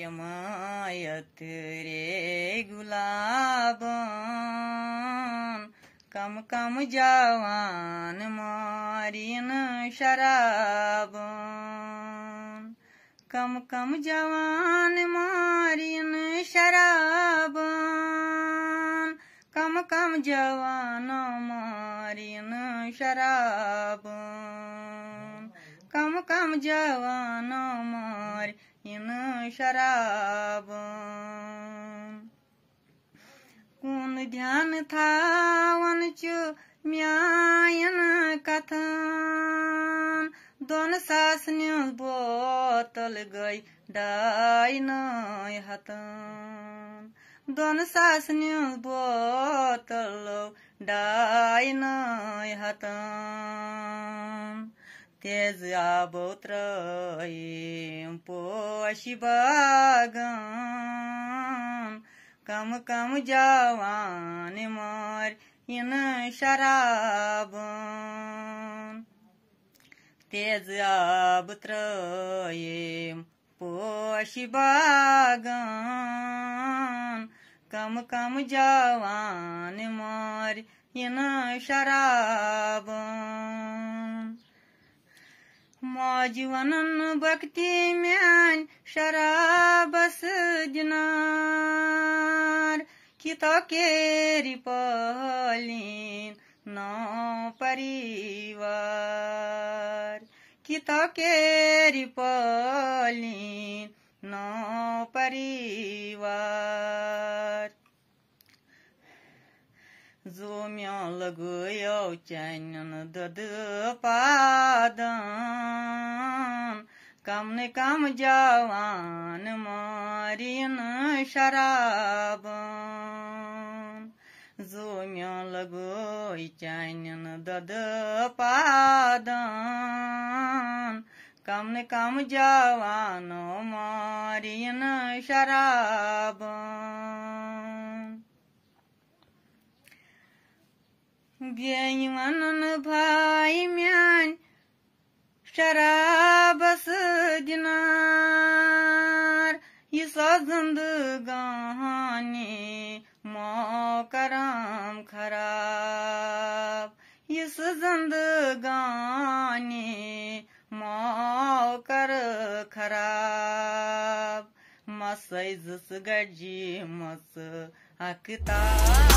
جمایت رے گلابان کم کم جوان مارین شرابان کم کم جوان مارین شرابان کم کم جوان مارین شرابان کم کم جوان ماری ن شراب کون دھیان تھاون چو میا کت دونوں ساس نیوز بوتل گئی ڈائی نئی ہتا دون ساس نیوز بوتل ڈائی نئی ہتن تیز آبتر یم پو اش باگ کم کم جوان مور شراب تیز آب تر ایم پو اش باگ کم کم جوان مار این شراب आजीवनन भक्ति में शराब दिनार कितकेरी पलिन नौ परिवार कितकेरी पलिन नौ परिवार Zumyon lagu yo chenyon dadu padan Kam ne kam jawan marin sharaban Zumyon lagu chenyon dadu padan Kam ne kam jawan marin sharaban Beymanın paymen şarabası dinar Yisazındı gani makaram karab Yisazındı gani makar karab Masayızı gacı masa akıtar